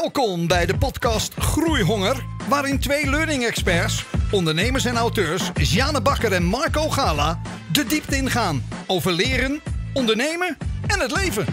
Welkom bij de podcast Groeihonger, waarin twee learning experts, ondernemers en auteurs Jane Bakker en Marco Gala de diepte ingaan over leren, ondernemen en het leven.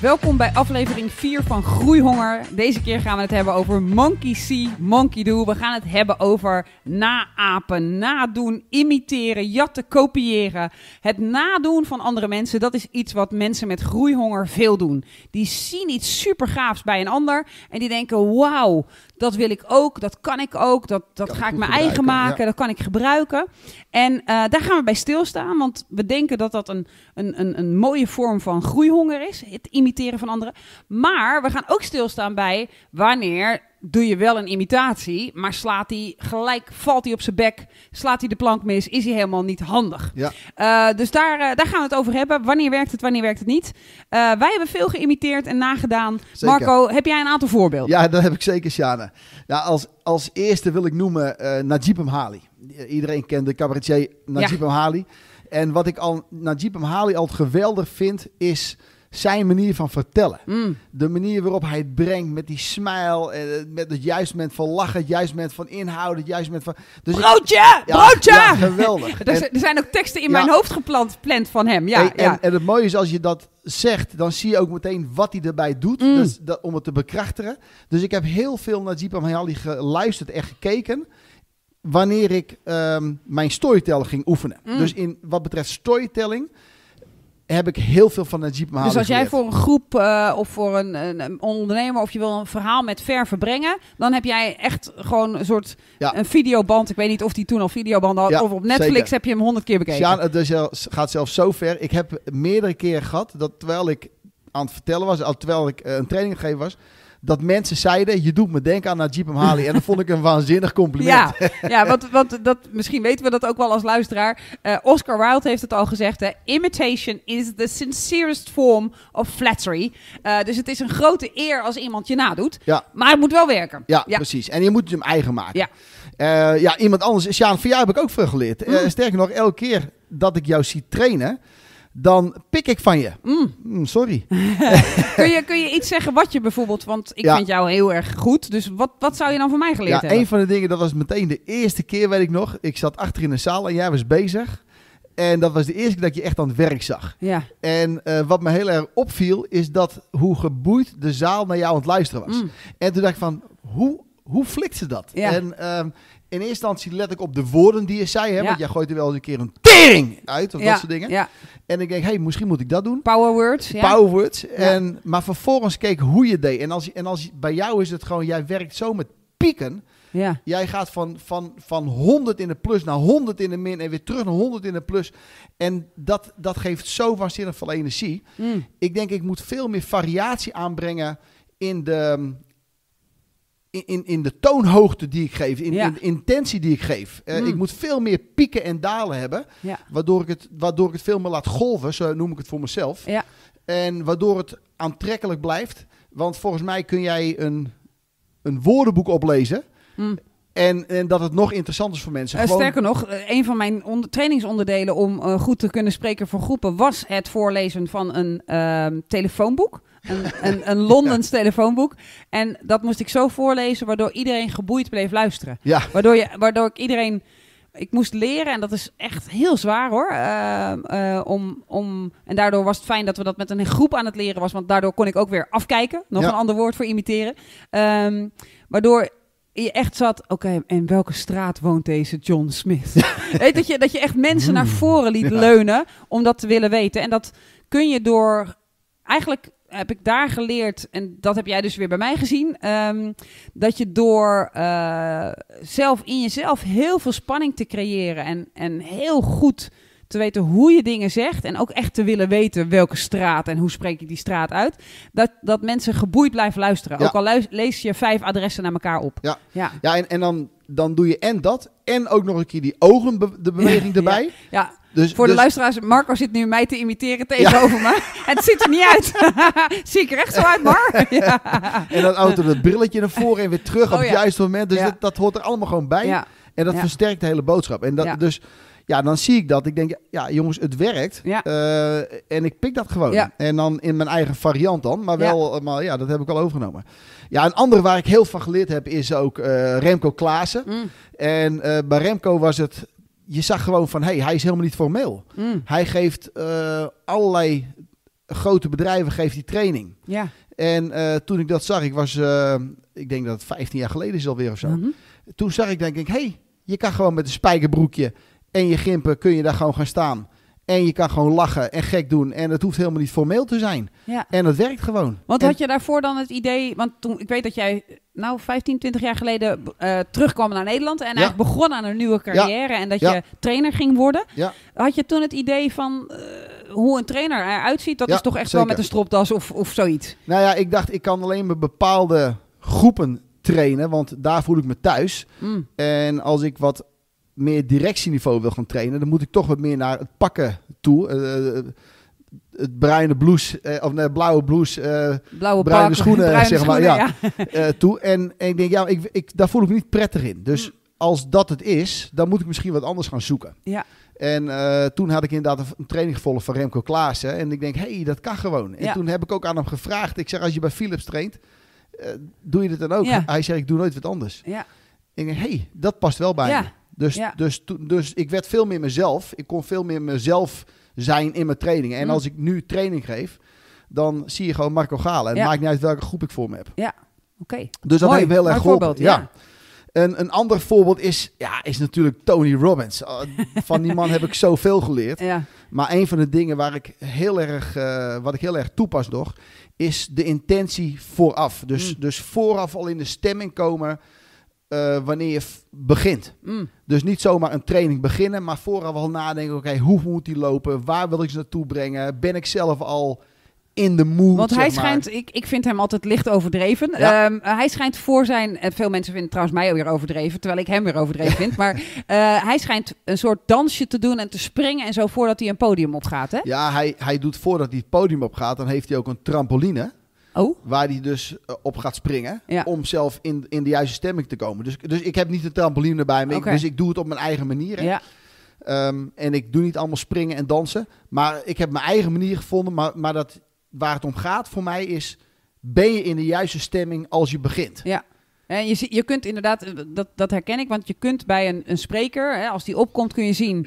Welkom bij aflevering 4 van Groeihonger. Deze keer gaan we het hebben over monkey see, monkey do. We gaan het hebben over naapen, nadoen, imiteren, jatten, kopiëren. Het nadoen van andere mensen, dat is iets wat mensen met groeihonger veel doen. Die zien iets supergaafs bij een ander en die denken, wauw, dat wil ik ook, dat kan ik ook, dat, dat ga ik mijn eigen maken, dat kan ik gebruiken. En eh, daar gaan we bij stilstaan, want we denken dat dat een, een, een, een mooie vorm van groeihonger is. Het imiteren van anderen. Maar we gaan ook stilstaan bij wanneer doe je wel een imitatie, maar slaat hij gelijk, valt hij op zijn bek, slaat hij de plank mis, is hij helemaal niet handig. Ja. Eh, dus daar, eh, daar gaan we het over hebben. Wanneer werkt het, wanneer werkt het niet? Eh, wij hebben veel geïmiteerd en nagedaan. Marco, heb jij een aantal voorbeelden? Ja, dat heb ik zeker, Sjane. Nou, als, als eerste wil ik noemen Najib Amhali. Iedereen kent de cabaretier Najib ja. En wat ik al Najib Amhali al geweldig vind, is zijn manier van vertellen. Mm. De manier waarop hij het brengt met die smile. Eh, met het juiste moment van lachen. Het juiste moment van inhouden. Het juiste moment van... Dus broodje! broodje! Ja, geweldig. er, zijn ook teksten in mijn hoofd geplant plant van hem. Ja, en, en, en, het mooie is als je dat zegt, dan zie je ook meteen wat hij erbij doet. Mm. Dus dat, om het te bekrachtigen. Dus ik heb heel veel naar Jeep Amhali geluisterd en gekeken wanneer ik ehm, mijn storytelling ging oefenen. Mm. Dus in wat betreft storytelling heb ik heel veel van Najib Mahali Dus als jij voor een groep eh, of voor een, ondernemer of je wil een verhaal met ver verbrengen, dan heb jij echt gewoon een soort een videoband. Ik weet niet of die toen al videobanden had of op Netflix heb je hem honderd keer bekeken. Sjaan, gaat zelfs zo ver. Ik heb meerdere keren gehad dat terwijl ik aan het vertellen was, terwijl ik eh, een training gegeven was, dat mensen zeiden: Je doet me denken aan Najib Mali. En dat vond ik een waanzinnig compliment. Ja, ja want, want dat, misschien weten we dat ook wel als luisteraar. Eh, Oscar Wilde heeft het al gezegd: hè? Imitation is the sincerest form of flattery. Eh, dus het is een grote eer als iemand je nadoet. Ja. Maar het moet wel werken. Ja, precies. En je moet het hem eigen maken. Ja. Eh, ja, iemand anders. Sjaan, van jou heb ik ook veel geleerd. Mm. sterker nog, elke keer dat ik jou zie trainen dan pik ik van je. Mm. Mm, sorry. kun, je, kun je iets zeggen wat je bijvoorbeeld... Want ik vind jou heel erg goed. Dus wat, wat zou je dan van mij geleerd ja, hebben? Een van de dingen, dat was meteen de eerste keer, weet ik nog. Ik zat achter in een zaal en jij was bezig. En dat was de eerste keer dat je echt aan het werk zag. Ja. En eh, wat me heel erg opviel, is dat hoe geboeid de zaal naar jou aan het luisteren was. Mm. En toen dacht ik van, hoe, hoe flikt ze dat? Ja. En ehm, in eerste instantie let ik op de woorden die je zei. Hè? Want jij gooit er wel eens een keer een tering uit of dat soort dingen. En ik denk, hey, misschien moet ik dat doen. Power words. Power words. En, maar vervolgens keek hoe je deed. En, als, en als, bij jou is het gewoon, jij werkt zo met pieken. Ja. Jij gaat van, van, van 100 in de plus naar 100 in de min en weer terug naar 100 in de plus. En dat, dat geeft zo waanzinnig veel energie. Mm. Ik denk, ik moet veel meer variatie aanbrengen in de, in, in, in de toonhoogte die ik geef, in, de intentie die ik geef. Uh, Ik moet veel meer pieken en dalen hebben, waardoor, ik het, waardoor ik het veel meer laat golven, zo noem ik het voor mezelf. Ja. En waardoor het aantrekkelijk blijft. Want volgens mij kun jij een, een woordenboek oplezen. Mm. En, en, dat het nog interessant is voor mensen. Uh, Sterker nog, eh, een van mijn trainingsonderdelen om goed te kunnen spreken voor groepen was het voorlezen van een ehm, telefoonboek. Een, een, een Londens telefoonboek. En dat moest ik zo voorlezen, waardoor iedereen geboeid bleef luisteren. Ja. Waardoor, je, waardoor ik iedereen ik moest leren en dat is echt heel zwaar hoor. Eh, eh, om, om, en daardoor was het fijn dat we dat met een groep aan het leren was, want daardoor kon ik ook weer afkijken. Nog een ander woord voor imiteren. Ehm, waardoor je echt zat, oké, en welke straat woont deze John Smith? Weet dat je, dat je echt mensen naar voren liet leunen om dat te willen weten. En dat kun je door eigenlijk heb ik daar geleerd, en dat heb jij dus weer bij mij gezien, ehm, dat je door eh, zelf in jezelf heel veel spanning te creëren en, en heel goed te weten hoe je dingen zegt en ook echt te willen weten welke straat en hoe spreek je die straat uit, dat, dat mensen geboeid blijven luisteren. Ook al lees je vijf adressen naar elkaar op. Ja, ja. ja en, en dan, dan doe je en dat en ook nog een keer die ogen, de beweging erbij. Ja. Dus- Voor de dus- luisteraars, Marco zit nu mij te imiteren tegenover me. het ziet er niet uit. Zie ik er echt zo uit, Marco? En dan auto dat brilletje naar voren en weer terug oh op het juiste moment. Dus dat, hoort er allemaal gewoon bij. En dat versterkt de hele boodschap. En dat, dus ja, dan zie ik dat. Ik denk, ja, jongens, het werkt. Eh, en ik pik dat gewoon. En dan in mijn eigen variant dan. Maar wel, eh, maar ja, dat heb ik al overgenomen. Ja, een andere waar ik heel van geleerd heb is ook eh, Remco Klaassen. Mm. En bij Remco was het je zag gewoon van, hé, hey, hij is helemaal niet formeel. Mm. Hij geeft eh, allerlei grote bedrijven geeft die training. Ja. En eh, toen ik dat zag, ik was, eh, ik denk dat het 15 jaar geleden is alweer of zo. Mhm. Toen zag ik denk ik, hey, je kan gewoon met een spijkerbroekje en je gimpen kun je daar gewoon gaan staan. En je kan gewoon lachen en gek doen. En het hoeft helemaal niet formeel te zijn. Ja. En dat werkt gewoon. Want had je daarvoor dan het idee, want toen, ik weet dat jij nou 15, 20 jaar geleden uh, terugkwam naar Nederland en eigenlijk begon aan een nieuwe carrière en dat je trainer ging worden. Had je toen het idee van eh, hoe een trainer eruit ziet? Dat is toch echt wel met een stropdas of, of zoiets? Nou ja, ik dacht ik kan alleen maar bepaalde groepen trainen, want daar voel ik me thuis. Mm. En als ik wat meer directieniveau wil gaan trainen, dan moet ik toch wat meer naar het pakken toe. Eh, het bruine blouse, eh, of nee, blauwe blouse, eh, blauwe bruine schoenen, zeg maar. ja, eh, toe. En, ik denk, ja, ik, ik, daar voel ik me niet prettig in. Dus mm. als dat het is, dan moet ik misschien wat anders gaan zoeken. Ja. En toen had ik inderdaad een training gevolgd van Remco Klaassen. En ik denk, hé, hey, dat kan gewoon. En toen heb ik ook aan hem gevraagd. Ik zeg, als je bij Philips traint, doe je dit dan ook? Ja. Hij zegt ik doe nooit wat anders. Ja. ik hey, dat past wel bij me. Dus, dus, dus ik werd veel meer mezelf. Ik kon veel meer mezelf zijn in mijn trainingen. En mm. als ik nu training geef, dan zie je gewoon Marco Galen. En maakt niet uit welke groep ik voor me heb. Ja, oké. Dus dat is heeft heel erg goed. Ja. ja. En een ander voorbeeld is, ja, is natuurlijk Tony Robbins. Oh, van die man heb ik zoveel geleerd. Ja. Maar een van de dingen waar ik heel erg, eh, wat ik heel erg toepas toch is de intentie vooraf. Dus, mm. dus vooraf al in de stemming komen eh, wanneer je begint. Mm. Dus niet zomaar een training beginnen, maar vooral wel nadenken: oké, hoe moet die lopen? Waar wil ik ze naartoe brengen? Ben ik zelf al in de mood. Want hij schijnt, ik, ik vind hem altijd licht overdreven. Ehm, eh, hij schijnt voor zijn, eh, veel mensen vinden trouwens mij weer overdreven, terwijl ik hem weer overdreven vind. Maar hij schijnt een soort dansje te doen en te springen en zo voordat hij een podium opgaat. Hè? Ja, hij, hij doet voordat hij het podium opgaat, dan heeft hij ook een trampoline. Oh. Waar die dus eh, op gaat springen. Om zelf in, in de juiste stemming te komen. Dus, dus ik heb niet de trampoline erbij me. Ik, dus ik doe het op mijn eigen manier. Ja. Ehm, en ik doe niet allemaal springen en dansen. Maar ik heb mijn eigen manier gevonden. Maar, maar dat, waar het om gaat voor mij is... Ben je in de juiste stemming als je begint? Ja. En je, je kunt inderdaad, eh, dat, dat herken ik, want je kunt bij een, een spreker, hè, als die opkomt, kun je zien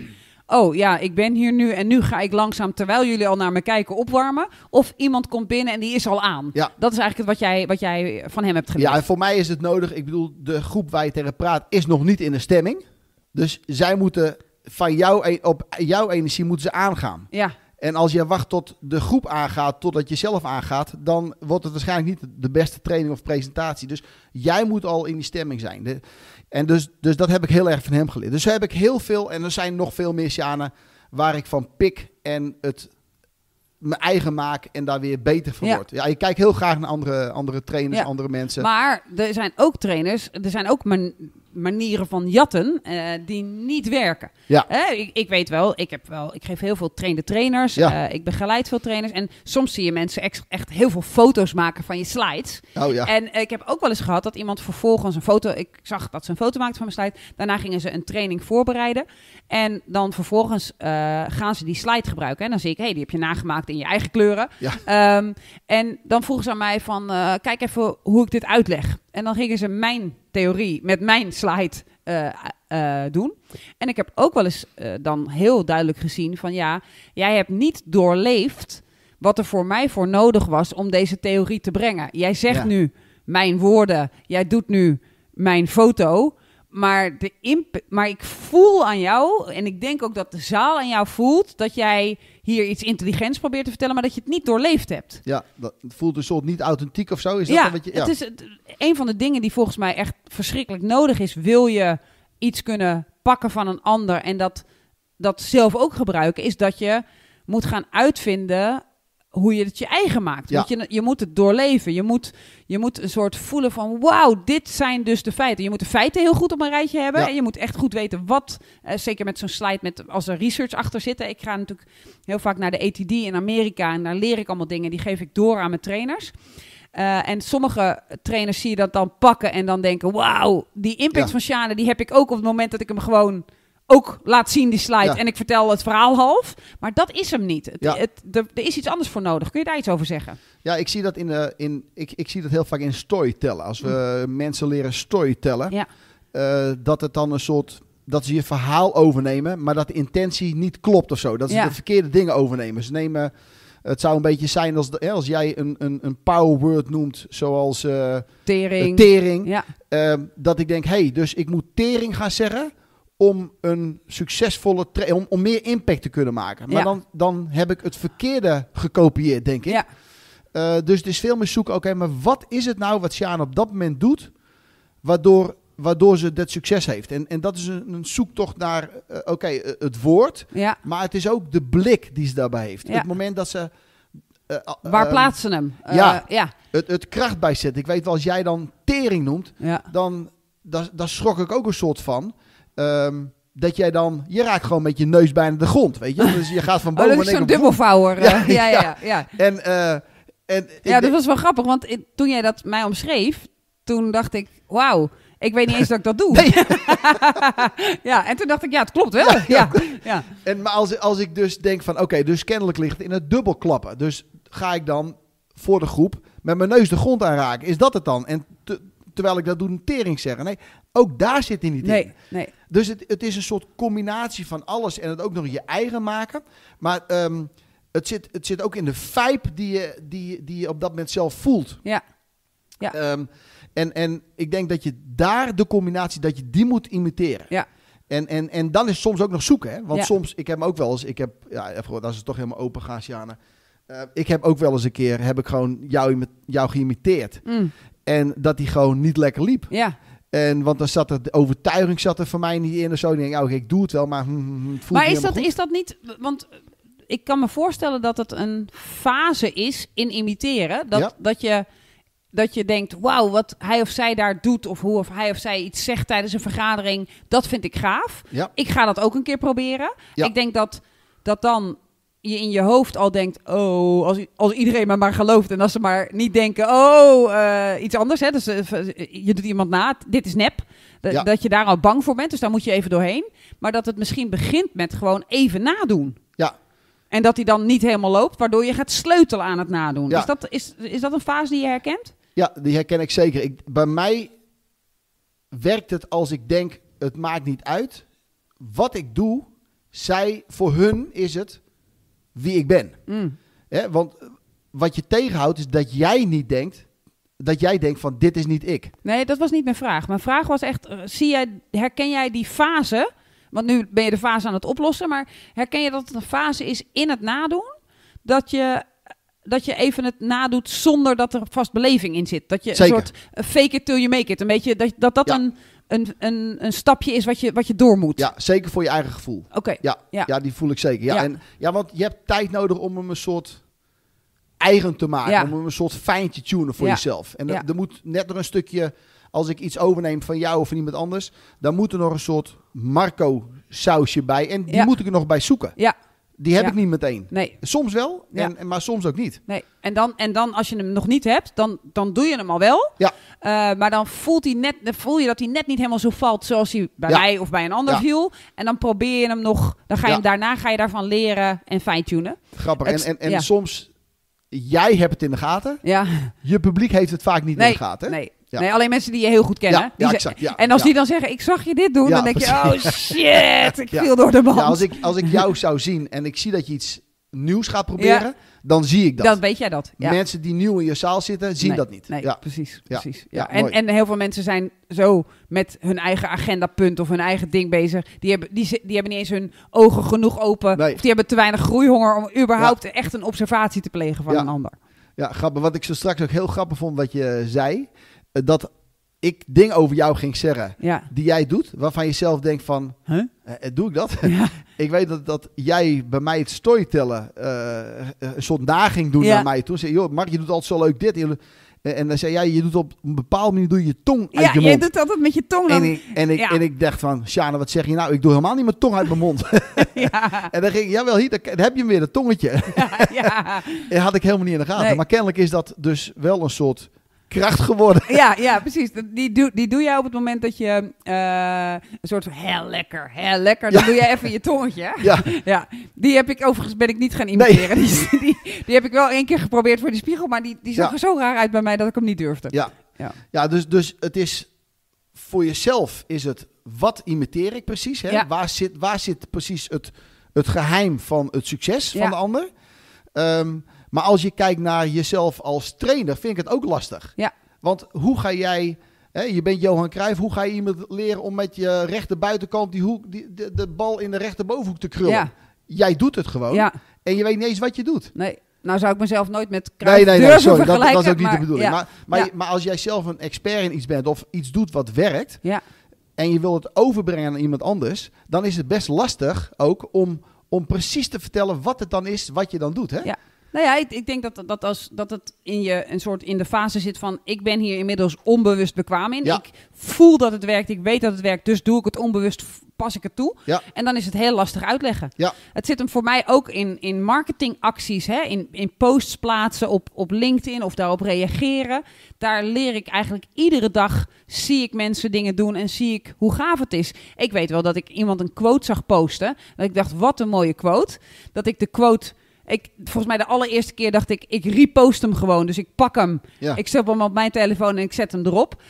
oh ja, ik ben hier nu en nu ga ik langzaam, terwijl jullie al naar me kijken, opwarmen. Of iemand komt binnen en die is al aan. Ja. Dat is eigenlijk wat jij, wat jij van hem hebt geleerd. Ja, voor mij is het nodig. Ik bedoel, de groep waar je tegen praat is nog niet in de stemming. Dus zij moeten van jou, e- op jouw energie moeten ze aangaan. Ja. En als je wacht tot de groep aangaat, totdat je zelf aangaat, dan wordt het waarschijnlijk niet de beste training of presentatie. Dus jij moet al in die stemming zijn. en dus, dus dat heb ik heel erg van hem geleerd. Dus heb ik heel veel, en er zijn nog veel meer Sjana, waar ik van pik en het mijn eigen maak en daar weer beter van ja. wordt. Ja, ik kijk heel graag naar andere, andere trainers, andere mensen. Maar er zijn ook trainers, er zijn ook mijn manieren van jatten eh, die niet werken. Ja. ik, ik, weet wel, ik heb wel, ik geef heel veel trainde trainers. Ja. Eh, ik begeleid veel trainers. En soms zie je mensen echt, heel veel foto's maken van je slides. Oh, ja. En eh, ik heb ook wel eens gehad dat iemand vervolgens een foto. Ik zag dat ze een foto maakte van mijn slide. Daarna gingen ze een training voorbereiden. En dan vervolgens gaan ze die slide gebruiken. En dan zie ik, hé, hey, die heb je nagemaakt in je eigen kleuren. Ja. Ehm, en dan vroegen ze aan mij van kijk even hoe ik dit uitleg. En dan gingen ze mijn theorie met mijn slide eh, eh, doen. En ik heb ook wel eens eh, dan heel duidelijk gezien van ja, jij hebt niet doorleefd wat er voor mij voor nodig was om deze theorie te brengen. Jij zegt nu mijn woorden, jij doet nu mijn foto. Maar, de maar ik voel aan jou, en ik denk ook dat de zaal aan jou voelt, dat jij hier iets intelligents probeert te vertellen, maar dat je het niet doorleefd hebt. Ja, dat voelt een soort niet authentiek of zo. Is dat ja, ja, het is een van de dingen die volgens mij echt verschrikkelijk nodig is. Wil je iets kunnen pakken van een ander en dat, dat zelf ook gebruiken, is dat je moet gaan uitvinden hoe je het je eigen maakt. Je, je moet het doorleven. Je moet, je moet een soort voelen van... wauw, dit zijn dus de feiten. Je moet de feiten heel goed op een rijtje hebben. En je moet echt goed weten wat... Eh, zeker met zo'n slide met, als er research achter zit. Ik ga natuurlijk heel vaak naar de ATD in Amerika... en daar leer ik allemaal dingen. Die geef ik door aan mijn trainers. Eh, en sommige trainers zie je dat dan pakken en dan denken... wauw, die impact van Shane, die heb ik ook op het moment dat ik hem gewoon ook laat zien die slide en ik vertel het verhaal half. Maar dat is hem niet. Het, het, er, is iets anders voor nodig. Kun je daar iets over zeggen? Ja, ik zie dat, in, de, in, ik, ik zie dat heel vaak in storytellen. Als we mensen leren storytellen, ja. Eh, dat het dan een soort... Dat ze je verhaal overnemen, maar dat de intentie niet klopt of zo. Dat ze ja. de verkeerde dingen overnemen. Ze nemen... Het zou een beetje zijn als, hè, als jij een, een, een power word noemt, zoals eh, tering. tering ja. Ehm, dat ik denk, hé, hey, dus ik moet tering gaan zeggen om een succesvolle om, om meer impact te kunnen maken. Maar dan, dan heb ik het verkeerde gekopieerd, denk ik. Ja. Uh, dus het is veel meer zoeken, oké, maar wat is het nou wat Sjaan op dat moment doet, waardoor, waardoor ze dat succes heeft? En, en dat is een, een zoektocht naar, eh, eh, oké, het woord, ja. maar het is ook de blik die ze daarbij heeft. Ja. Het moment dat ze... Waar ehm, plaatsen ze hem? ja, ja. Het, het kracht bijzet. Ik weet wel, als jij dan tering noemt, dan daar, daar schrok ik ook een soort van. Ehm, dat jij dan, je raakt gewoon met je neus bijna de grond, weet je. Dus je gaat van oh, boven oh, dat is zo'n dubbelvouwer. Eh, ja, ja, ja, ja, En, uh, en, ja, dat was wel grappig, want toen jij dat mij omschreef, toen dacht ik, wauw, ik weet niet eens dat ik dat doe. ja, en toen dacht ik, ja, het klopt wel. Ja, ja. En, maar als, als ik dus denk van, oké, dus kennelijk ligt het in het dubbelklappen. Dus ga ik dan voor de groep met mijn neus de grond aanraken? Is dat het dan? En terwijl ik dat doe, een tering zeggen. Nee, ook daar zit hij niet nee, in. Nee. Dus het, het is een soort combinatie van alles en het ook nog je eigen maken. Maar ehm, het, zit, het zit ook in de vibe die je, die, die je op dat moment zelf voelt. Ja. ja. Ehm, en, en ik denk dat je daar de combinatie, dat je die moet imiteren. Ja. En, en, en dan is soms ook nog zoeken. Hè? Want soms, ik heb hem ook wel eens, ik heb, ja, even, als het toch helemaal open gaat, eh, ik heb ook wel eens een keer, heb ik gewoon jou, jou geïmiteerd. Mm. En dat die gewoon niet lekker liep. Ja. En want dan zat er, de overtuiging zat er voor mij niet in of zo. Ik denk, oh, ik doe het wel, maar hmm, het voelt Maar is dat, is dat niet, want eh, ik kan me voorstellen dat het een fase is in imiteren. Dat, dat je dat je denkt, wauw, wat hij of zij daar doet... of hoe of hij of zij iets zegt tijdens een vergadering... dat vind ik gaaf. Ik ga dat ook een keer proberen. Ik denk dat, dat dan je in je hoofd al denkt: oh, als, als iedereen me maar gelooft. En als ze maar niet denken: oh, eh, iets anders. Hè? Dus, eh, je doet iemand na, dit is nep. Dat je daar al bang voor bent, dus daar moet je even doorheen. Maar dat het misschien begint met gewoon even nadoen. Ja. En dat hij dan niet helemaal loopt, waardoor je gaat sleutelen aan het nadoen. Ja. Is, dat, is, is dat een fase die je herkent? Ja, die herken ik zeker. Ik, bij mij werkt het als ik denk: het maakt niet uit wat ik doe. Zij, voor hun is het, wie ik ben. Mm. Hè? want eh, wat je tegenhoudt is dat jij niet denkt dat jij denkt van dit is niet ik. Nee, dat was niet mijn vraag. Mijn vraag was echt, eh, zie jij, herken jij die fase? Want nu ben je de fase aan het oplossen, maar herken je dat het een fase is in het nadoen? Dat je, eh, dat je even het nadoet zonder dat er vast beleving in zit. Dat je een soort fake it till you make it. Een beetje dat dat, dat een een, een, een stapje is wat je, wat je door moet. Ja, zeker voor je eigen gevoel. Oké. Ja, ja, ja. die voel ik zeker. Ja, En, ja, want je hebt tijd nodig om hem een soort eigen te maken. Om hem een soort fijn te tunen voor jezelf. En er, er moet net nog een stukje als ik iets overneem van jou of van iemand anders, dan moet er nog een soort Marco sausje bij. En die moet ik er nog bij zoeken. Ja. Die heb ik niet meteen. Nee. Soms wel, en, maar soms ook niet. Nee. En, dan, en dan als je hem nog niet hebt, dan, dan doe je hem al wel. Ja. Eh, maar dan, voelt hij net, voel je dat hij net niet helemaal zo valt zoals hij bij mij of bij een ander viel. En dan probeer je hem nog. Dan ga je daarna ga je daarvan leren en fine-tunen. Grappig. en en, en soms, jij hebt het in de gaten. Ja. Je publiek heeft het vaak niet in de gaten. Nee. Nee, alleen mensen die je heel goed kennen. Ja, exact, en als die dan zeggen, ik zag je dit doen, dan denk je, oh shit, ik viel door de band. als, ik, als ik jou zou zien en ik zie dat je iets nieuws gaat proberen, dan zie ik dat. Dan weet jij dat. Mensen die nieuw in je zaal zitten, zien dat niet. Nee, precies. precies ja. En, en heel veel mensen zijn zo met hun eigen agendapunt of hun eigen ding bezig. Die hebben, die, die hebben niet eens hun ogen genoeg open. Of die hebben te weinig groeihonger om überhaupt echt een observatie te plegen van een ander. Ja, grappig. Wat ik zo straks ook heel grappig vond wat je zei. Eh, dat ik ding over jou ging zeggen die jij doet, waarvan je zelf denkt van, eh, eh, doe ik dat? ik weet dat, dat jij bij mij het storytellen uh, een soort doen naar mij. Toen zei joh, Mark, je doet altijd zo leuk dit. En dan zei jij, je doet op een bepaalde manier doe je tong uit ja, je mond. Ja, je doet altijd met je tong. Dan... En, ik, en, ik, en ik dacht van, Sjane, wat zeg je nou? Ik doe helemaal niet mijn tong uit mijn mond. En dan ging ik, jawel, hier, dan heb je hem weer, dat tongetje. ja, dat had ik helemaal niet in de gaten. Maar kennelijk is dat dus wel een soort kracht geworden. Ja, ja precies. Die doe, die doe jij op het moment dat je eh, een soort van heel lekker, heel lekker. Dan doe je even je tongetje. Ja. ja. Die heb ik overigens ben ik niet gaan imiteren. Die, die, heb ik wel één keer geprobeerd voor de spiegel, maar die, die zag er zo raar uit bij mij dat ik hem niet durfde. Ja, ja. ja dus, dus het is voor jezelf is het wat imiteer ik precies? Hè? Ja. Waar, zit, waar zit precies het, het geheim van het succes van de ander? Ehm, maar als je kijkt naar jezelf als trainer, vind ik het ook lastig. Ja. Want hoe ga jij, hè, je bent Johan Cruijff, hoe ga je iemand leren om met je rechter buitenkant die hoek, die, de, bal in de rechterbovenhoek te krullen? Ja. Jij doet het gewoon ja. en je weet niet eens wat je doet. Nee. Nou zou ik mezelf nooit met Cruijff nee, nee, nee, sorry, dat, dat, is ook niet de bedoeling. Maar, maar, als jij zelf een expert in iets bent of iets doet wat werkt... Ja. en je wil het overbrengen aan iemand anders... dan is het best lastig ook om, om precies te vertellen wat het dan is wat je dan doet. Hè? Ja. Nou ja, ik, ik, denk dat, dat, als, dat het in je een soort in de fase zit van ik ben hier inmiddels onbewust bekwaam in. Ik voel dat het werkt, ik weet dat het werkt, dus doe ik het onbewust, pas ik het toe. En dan is het heel lastig uitleggen. Het zit hem voor mij ook in, in marketingacties, hè? In, in posts plaatsen op, op LinkedIn of daarop reageren. Daar leer ik eigenlijk iedere dag, zie ik mensen dingen doen en zie ik hoe gaaf het is. Ik weet wel dat ik iemand een quote zag posten, dat ik dacht wat een mooie quote. Dat ik de quote ik, volgens mij de allereerste keer dacht ik, ik repost hem gewoon. Dus ik pak hem. Ik zet hem op mijn telefoon en ik zet hem erop. Uh,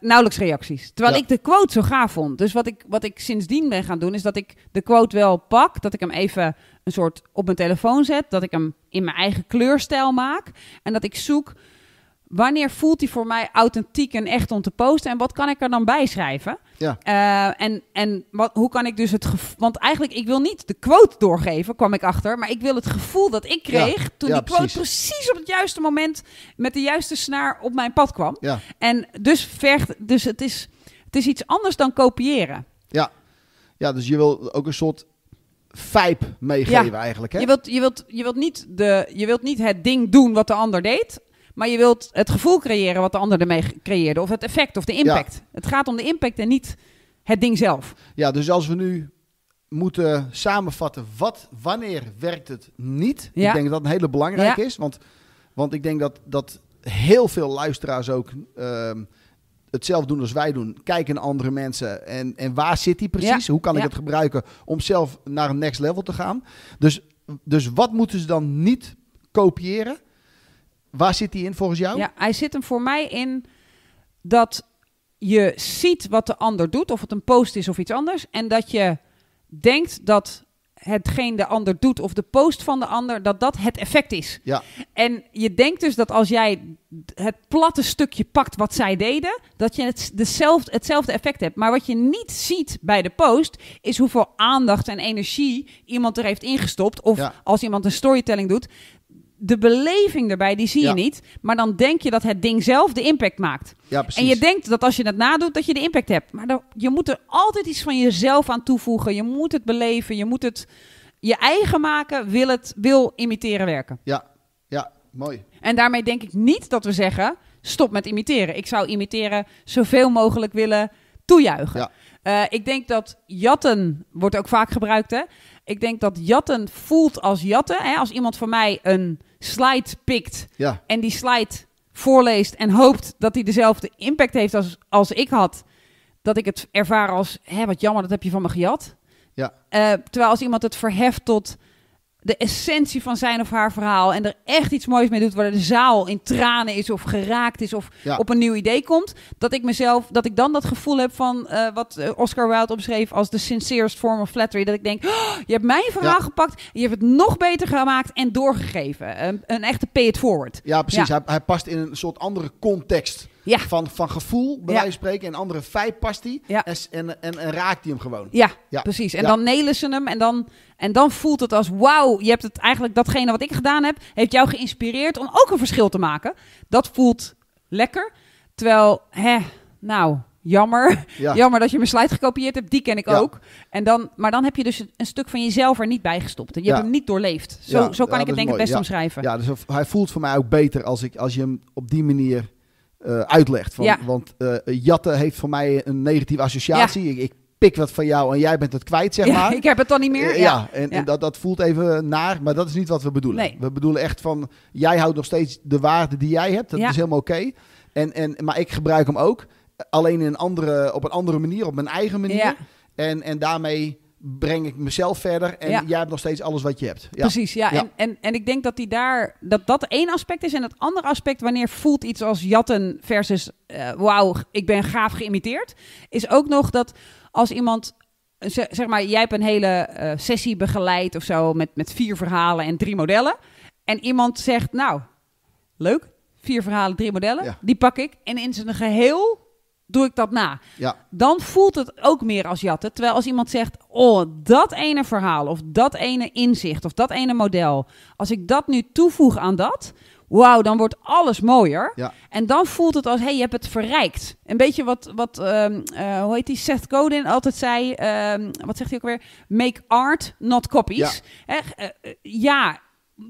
nauwelijks reacties. Terwijl ik de quote zo gaaf vond. Dus wat ik, wat ik sindsdien ben gaan doen, is dat ik de quote wel pak. Dat ik hem even een soort op mijn telefoon zet. Dat ik hem in mijn eigen kleurstijl maak. En dat ik zoek wanneer voelt hij voor mij authentiek en echt om te posten? En wat kan ik er dan bij schrijven? Ja. Eh, en en wat, hoe kan ik dus het gevoel... Want eigenlijk, ik wil niet de quote doorgeven, kwam ik achter. Maar ik wil het gevoel dat ik kreeg toen die quote precies. op het juiste moment... met de juiste snaar op mijn pad kwam. Ja. En dus vergt... Dus het is, het is iets anders dan kopiëren. Ja. ja, dus je wil ook een soort vibe meegeven eigenlijk. Hè? Je, wilt, je, wilt, je, wilt niet de, je wilt niet het ding doen wat de ander deed. Maar je wilt het gevoel creëren wat de ander ermee creëerde. Of het effect of de impact. Het gaat om de impact en niet het ding zelf. Ja, dus als we nu moeten samenvatten, wat, wanneer werkt het niet? Ik denk dat dat een hele belangrijke is. Want, want ik denk dat, dat heel veel luisteraars ook ehm, hetzelfde doen als wij doen. Kijken naar andere mensen en, en waar zit die precies? Hoe kan ik het gebruiken om zelf naar een next level te gaan? Dus, dus wat moeten ze dan niet kopiëren? Waar zit die in volgens jou? Ja, hij zit hem voor mij in dat je ziet wat de ander doet, of het een post is of iets anders, en dat je denkt dat hetgeen de ander doet of de post van de ander, dat dat het effect is. Ja. En je denkt dus dat als jij het platte stukje pakt wat zij deden, dat je het, dezelfde, hetzelfde effect hebt. Maar wat je niet ziet bij de post, is hoeveel aandacht en energie iemand er heeft ingestopt. Of als iemand een storytelling doet, de beleving erbij, die zie je niet. Maar dan denk je dat het ding zelf de impact maakt. Ja, en je denkt dat als je het nadoet, dat je de impact hebt. Maar dan, je moet er altijd iets van jezelf aan toevoegen. Je moet het beleven. Je moet het je eigen maken. Wil het wil imiteren werken. Ja, ja mooi. En daarmee denk ik niet dat we zeggen: stop met imiteren. Ik zou imiteren zoveel mogelijk willen toejuichen. Eh, ik denk dat jatten wordt ook vaak gebruikt. Hè? Ik denk dat jatten voelt als jatten. Hè? Als iemand van mij een slide pikt en die slide voorleest en hoopt dat hij dezelfde impact heeft als, als ik had, dat ik het ervaar als, hé, wat jammer, dat heb je van me gejat. Ja. Eh, terwijl als iemand het verheft tot, de essentie van zijn of haar verhaal en er echt iets moois mee doet waar de zaal in tranen is of geraakt is of op een nieuw idee komt, dat ik mezelf, dat ik dan dat gevoel heb van eh, wat eh, Oscar Wilde omschreef als de sincerest form of flattery, dat ik denk, oh, je hebt mijn verhaal gepakt, je hebt het nog beter gemaakt en doorgegeven, een, een echte pay it forward. Ja, precies. Hij, past in een soort andere context. Van, van gevoel, bij wijze van spreken. En andere feit past hij. En, en, en, raakt hij hem gewoon. Ja, precies. En dan nelen ze hem en dan en dan voelt het als wauw, je hebt het eigenlijk datgene wat ik gedaan heb, heeft jou geïnspireerd om ook een verschil te maken. Dat voelt lekker. Terwijl, hè, nou, jammer. Jammer dat je mijn slide gekopieerd hebt, die ken ik ook. En dan, maar dan heb je dus een stuk van jezelf er niet bij gestopt. En je hebt hem niet doorleefd. Zo, zo kan ik het denk ik best omschrijven. Ja, dus hij voelt voor mij ook beter als, ik, als je hem op die manier eh, uitlegt. Van, want eh, jatten heeft voor mij een negatieve associatie. ik pik wat van jou en jij bent het kwijt, zeg maar. Ja, ik heb het dan niet meer. Eh, ja. en, en, dat, dat voelt even naar, maar dat is niet wat we bedoelen. Nee. We bedoelen echt van, jij houdt nog steeds de waarde die jij hebt. Dat is helemaal oké. En, en, maar ik gebruik hem ook, alleen in een andere, op een andere manier, op mijn eigen manier. En, en daarmee breng ik mezelf verder en jij hebt nog steeds alles wat je hebt. Ja. Precies, ja. En, en, en ik denk dat die daar, dat dat één aspect is. En het andere aspect, wanneer voelt iets als jatten versus eh, wauw, ik ben gaaf geïmiteerd, is ook nog dat als iemand zeg maar, jij hebt een hele eh, sessie begeleid of zo met, met vier verhalen en drie modellen. En iemand zegt, nou, leuk, vier verhalen, drie modellen, die pak ik. En in zijn geheel doe ik dat na. Dan voelt het ook meer als jatten. Terwijl als iemand zegt, oh, dat ene verhaal of dat ene inzicht of dat ene model. Als ik dat nu toevoeg aan dat, wauw, dan wordt alles mooier. Ja. En dan voelt het als, hey, je hebt het verrijkt. Een beetje wat, wat um, uh, hoe heet die, Seth Godin altijd zei, um, wat zegt hij ook weer? Make art, not copies. Ja. Eh, eh, ja,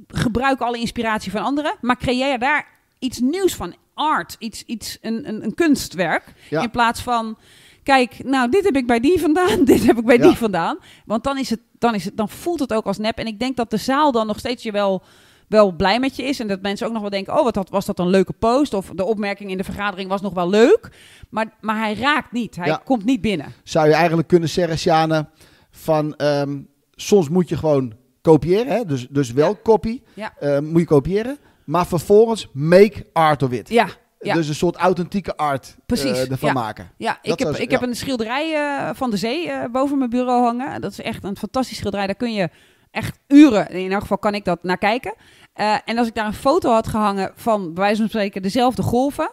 gebruik alle inspiratie van anderen, maar creëer daar iets nieuws van. Art, iets, iets, een, een, kunstwerk, in plaats van... Kijk, nou, dit heb ik bij die vandaan, dit heb ik bij die vandaan. Want dan, is het, dan, is het, dan voelt het ook als nep. En ik denk dat de zaal dan nog steeds je wel wel blij met je is. En dat mensen ook nog wel denken: oh, wat was dat een leuke post? Of de opmerking in de vergadering was nog wel leuk. Maar, maar hij raakt niet. Hij komt niet binnen. Zou je eigenlijk kunnen zeggen, Sjane, van ehm, soms moet je gewoon kopiëren. Hè? Dus, dus wel kopie. Ja. Ehm, moet je kopiëren. Maar vervolgens make art of it. Ja. Dus een soort authentieke art eh, Precies, ervan ja. maken. Ja, ik, heb, ik heb een schilderij eh, van de zee eh, boven mijn bureau hangen. Dat is echt een fantastisch schilderij. Daar kun je echt uren, in elk geval kan ik dat, naar kijken. Eh, en als ik daar een foto had gehangen van, bij wijze van spreken, dezelfde golven,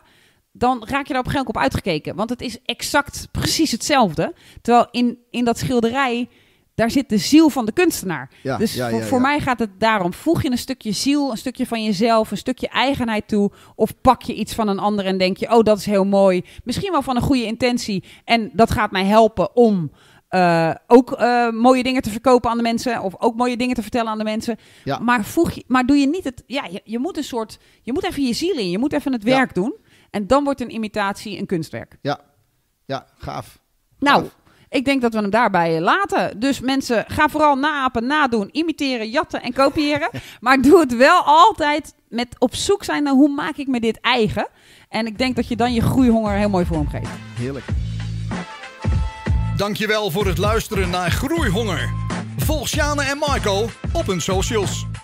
dan raak je daar op geen kop op uitgekeken. Want het is exact precies hetzelfde. Terwijl in, in dat schilderij, daar zit de ziel van de kunstenaar. dus voor mij gaat het daarom. Voeg je een stukje ziel, een stukje van jezelf, een stukje eigenheid toe. Of pak je iets van een ander en denk je, oh dat is heel mooi. Misschien wel van een goede intentie. En dat gaat mij helpen om eh, ook eh, mooie dingen te verkopen aan de mensen. Of ook mooie dingen te vertellen aan de mensen. Maar, voeg je, maar doe je niet het. Ja, je, moet een soort. Je moet even je ziel in. Je moet even het werk doen. En dan wordt een imitatie een kunstwerk. Ja, ja gaaf. Nou, ik denk dat we hem daarbij laten. Dus mensen, ga vooral naapen, nadoen, imiteren, jatten en kopiëren. maar doe het wel altijd met op zoek zijn naar hoe maak ik me dit eigen. En ik denk dat je dan je groeihonger heel mooi vormgeeft. Heerlijk. Dankjewel voor het luisteren naar Groeihonger. Volg Sjane en Marco op hun socials.